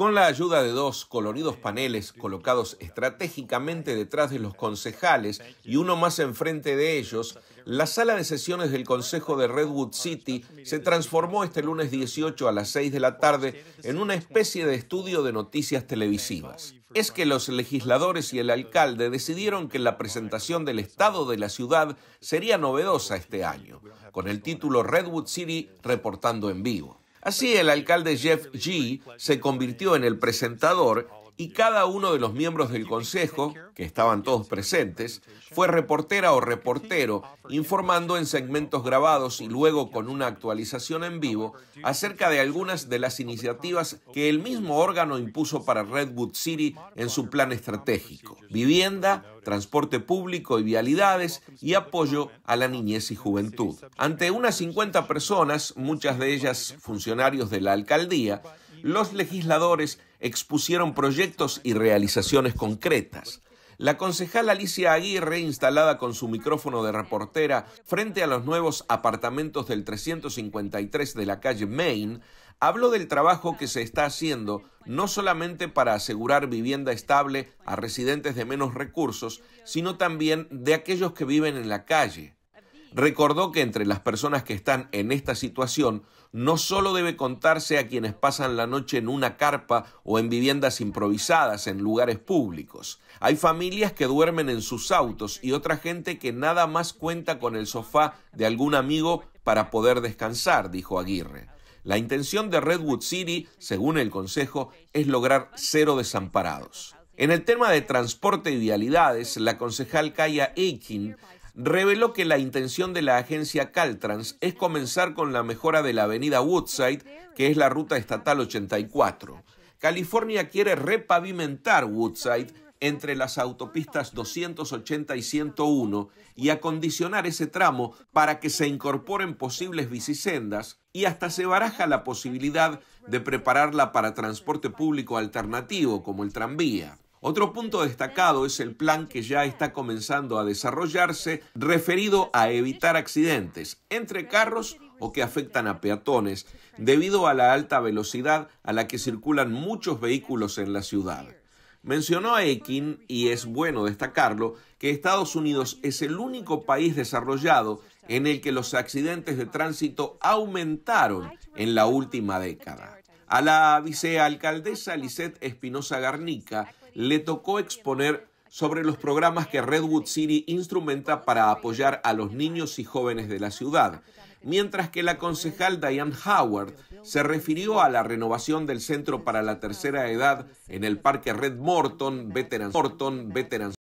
Con la ayuda de dos coloridos paneles colocados estratégicamente detrás de los concejales y uno más enfrente de ellos, la sala de sesiones del Consejo de Redwood City se transformó este lunes 18 a las 6 de la tarde en una especie de estudio de noticias televisivas. Es que los legisladores y el alcalde decidieron que la presentación del estado de la ciudad sería novedosa este año, con el título Redwood City reportando en vivo. Así el alcalde Jeff G. se convirtió en el presentador y cada uno de los miembros del consejo que estaban todos presentes, fue reportera o reportero informando en segmentos grabados y luego con una actualización en vivo acerca de algunas de las iniciativas que el mismo órgano impuso para Redwood City en su plan estratégico. Vivienda, transporte público y vialidades y apoyo a la niñez y juventud. Ante unas 50 personas, muchas de ellas funcionarios de la alcaldía, los legisladores expusieron proyectos y realizaciones concretas. La concejal Alicia Aguirre, instalada con su micrófono de reportera frente a los nuevos apartamentos del 353 de la calle Main, habló del trabajo que se está haciendo no solamente para asegurar vivienda estable a residentes de menos recursos, sino también de aquellos que viven en la calle recordó que entre las personas que están en esta situación no solo debe contarse a quienes pasan la noche en una carpa o en viviendas improvisadas en lugares públicos. Hay familias que duermen en sus autos y otra gente que nada más cuenta con el sofá de algún amigo para poder descansar, dijo Aguirre. La intención de Redwood City, según el Consejo, es lograr cero desamparados. En el tema de transporte y vialidades, la concejal Kaya Aikin reveló que la intención de la agencia Caltrans es comenzar con la mejora de la avenida Woodside, que es la ruta estatal 84. California quiere repavimentar Woodside entre las autopistas 280 y 101 y acondicionar ese tramo para que se incorporen posibles bicisendas y hasta se baraja la posibilidad de prepararla para transporte público alternativo como el tranvía. Otro punto destacado es el plan que ya está comenzando a desarrollarse referido a evitar accidentes entre carros o que afectan a peatones debido a la alta velocidad a la que circulan muchos vehículos en la ciudad. Mencionó a Ekin, y es bueno destacarlo, que Estados Unidos es el único país desarrollado en el que los accidentes de tránsito aumentaron en la última década. A la vicealcaldesa Lisette Espinosa Garnica le tocó exponer sobre los programas que Redwood City instrumenta para apoyar a los niños y jóvenes de la ciudad, mientras que la concejal Diane Howard se refirió a la renovación del Centro para la Tercera Edad en el Parque Red Morton, Veterans Morton, Veterans